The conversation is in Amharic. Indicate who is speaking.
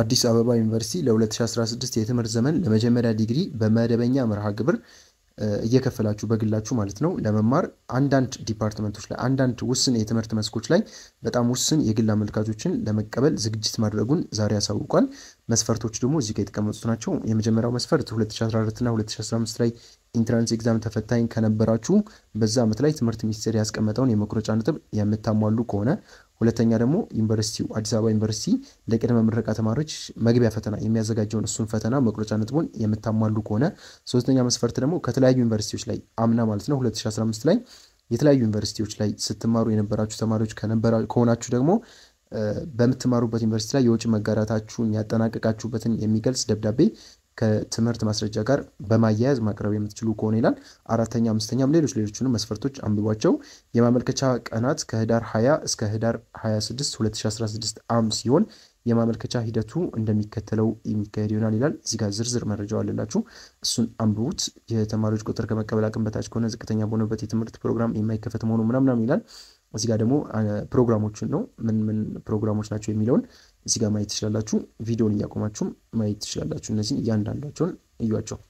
Speaker 1: አዲስ አበባ ዩኒቨርሲቲ ለ2016 የትምህርት ዘመን ለመጀመሪያ ዲግሪ በመደበኛ መርሃ ግብር እየከፈላችሁ በግላችሁ ማለት ነው ለመማር አንዳንድ ዲፓርትመንቶች ላይ አንዳንድ ውስን የትምህርት መስኮች ላይ በጣም ውስን የግል አመልካቾችን ለመቀበል ዝግጅት ማድረጉን ዛሬ ያሳውቋል። መስፈርቶች ደግሞ እዚህ ጋር የተቀመጡት ናቸው። የመጀመሪያው መስፈርት 2014 እና 2015 ላይ ኢንትራንስ ኤግዛም ተፈታኝ ከነበራችሁ በዛ ዓመት ላይ ትምህርት ሚኒስቴር ያስቀመጠውን የመቁረጫ ነጥብ የምታሟሉ ከሆነ፣ ሁለተኛ ደግሞ ዩኒቨርሲቲው አዲስ አበባ ዩኒቨርሲቲ ለቅድመ ምረቃ ተማሪዎች መግቢያ ፈተና የሚያዘጋጀውን እሱን ፈተና መቁረጫ ነጥቡን የምታሟሉ ከሆነ፣ ሶስተኛ መስፈርት ደግሞ ከተለያዩ ዩኒቨርሲቲዎች ላይ አምና ማለት ነው 2015 ላይ የተለያዩ ዩኒቨርሲቲዎች ላይ ስትማሩ የነበራችሁ ተማሪዎች ከሆናችሁ ደግሞ በምትማሩበት ዩኒቨርሲቲ ላይ የውጭ መጋራታችሁን ያጠናቀቃችሁበትን የሚገልጽ ደብዳቤ ከትምህርት ማስረጃ ጋር በማያያዝ ማቅረብ የምትችሉ ከሆነ ይላል። አራተኛ፣ አምስተኛም ሌሎች ሌሎችንም መስፈርቶች አንብቧቸው። የማመልከቻ ቀናት ከህዳር 20 እስከ ህዳር 26 2016 ዓ.ም ሲሆን የማመልከቻ ሂደቱ እንደሚከተለው የሚካሄድ ይሆናል ይላል። እዚህ ጋር ዝርዝር መረጃው አለላችሁ፣ እሱን አንብቡት። የተማሪዎች ቁጥር ከመቀበል አቅም በታች ከሆነ ዝቅተኛ በሆነበት የትምህርት ፕሮግራም የማይከፈት መሆኑ ምናምናም ይላል። እዚህ ጋር ደግሞ ፕሮግራሞችን ነው ምን ምን ፕሮግራሞች ናቸው የሚለውን እዚህ ጋር ማየት ትችላላችሁ። ቪዲዮን እያቆማችሁም ማየት ትችላላችሁ። እነዚህን እያንዳንዷቸውን እዩዋቸው።